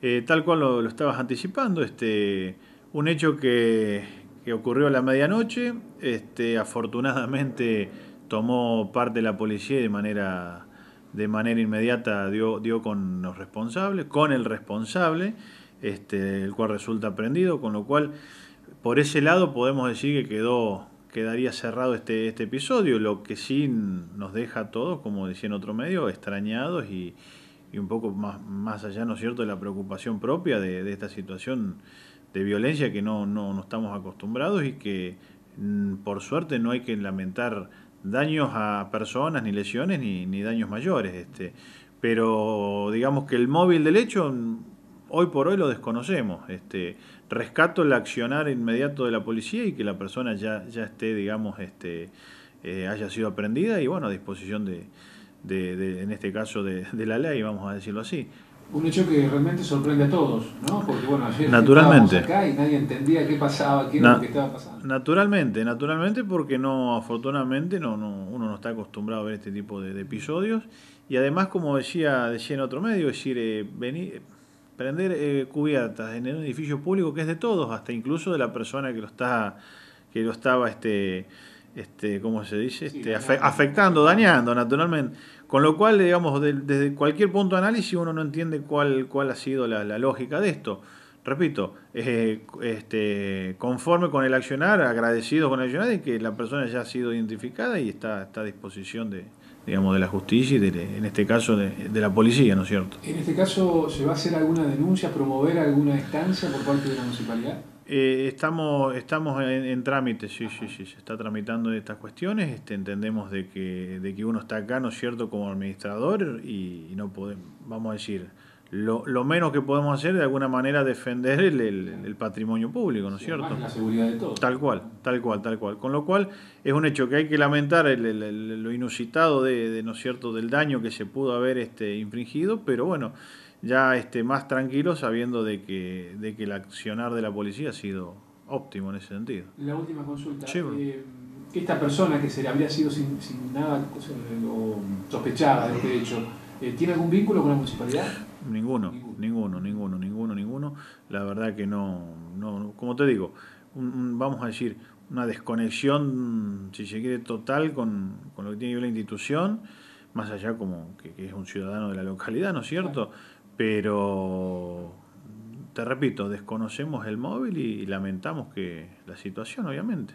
Eh, tal cual lo, estabas anticipando, este, un hecho que, ocurrió a la medianoche, este, afortunadamente tomó parte la policía y de manera, de manera inmediata dio, dio con los responsables, con el responsable, este, el cual resulta prendido, con lo cual por ese lado podemos decir que quedó quedaría cerrado este, este episodio, lo que sí nos deja a todos, como decía en otro medio, extrañados y, y un poco más, más allá, ¿no es cierto?, de la preocupación propia de, esta situación de violencia que no, estamos acostumbrados y que mm, por suerte no hay que lamentar daños a personas, ni lesiones, ni, daños mayores. Este. Pero digamos que el móvil del hecho mm, hoy por hoy lo desconocemos. Este, rescato el accionar inmediato de la policía y que la persona ya, esté, digamos, este, eh, haya sido aprendida y bueno, a disposición de, de, de, en este caso de, de, la ley, vamos a decirlo así. Un hecho que realmente sorprende a todos, ¿no? Porque bueno, ayer naturalmente. acá y nadie entendía qué pasaba, qué lo que estaba pasando. Naturalmente, naturalmente porque no, afortunadamente, no, no, uno no está acostumbrado a ver este tipo de, episodios. Y además, como decía, decía en otro medio, es decir, eh, venir, eh, prender eh, cubiertas en un edificio público que es de todos, hasta incluso de la persona que lo está, que lo estaba este este, ¿cómo se dice? Este, afectando, dañando naturalmente. Con lo cual, digamos, desde cualquier punto de análisis uno no entiende cuál, cuál ha sido la, lógica de esto. Repito, este, conforme con el accionar, agradecido con el accionar y que la persona ya ha sido identificada y está, está a disposición de, digamos, de la justicia y en este caso de, de, la policía, ¿no es cierto? En este caso, ¿se va a hacer alguna denuncia, promover alguna estancia por parte de la municipalidad? Eh, estamos estamos en, trámite, sí, sí, sí, se está tramitando estas cuestiones. Este, entendemos de que, de que uno está acá, ¿no es cierto?, como administrador y no podemos, vamos a decir, lo, menos que podemos hacer de alguna manera defender el, el, patrimonio público, ¿no es cierto? La seguridad Tal cual, tal cual, tal cual. Con lo cual es un hecho que hay que lamentar el, lo inusitado de, ¿no cierto?, del daño que se pudo haber este, infringido, pero bueno, ya este, más tranquilo sabiendo de que, de que el accionar de la policía ha sido óptimo en ese sentido. La última consulta. Eh, esta persona que se le habría sido sin, nada sospechada de este hecho, eh, ¿Tiene algún vínculo con la municipalidad? Ninguno, ninguno, ninguno, ninguno, ninguno. La verdad que no, no como te digo, vamos a decir, una desconexión, si se quiere, total con, lo que tiene que ver la institución, más allá como que, es un ciudadano de la localidad, ¿no es cierto? Pero, te repito, desconocemos el móvil y, y lamentamos que la situación, obviamente.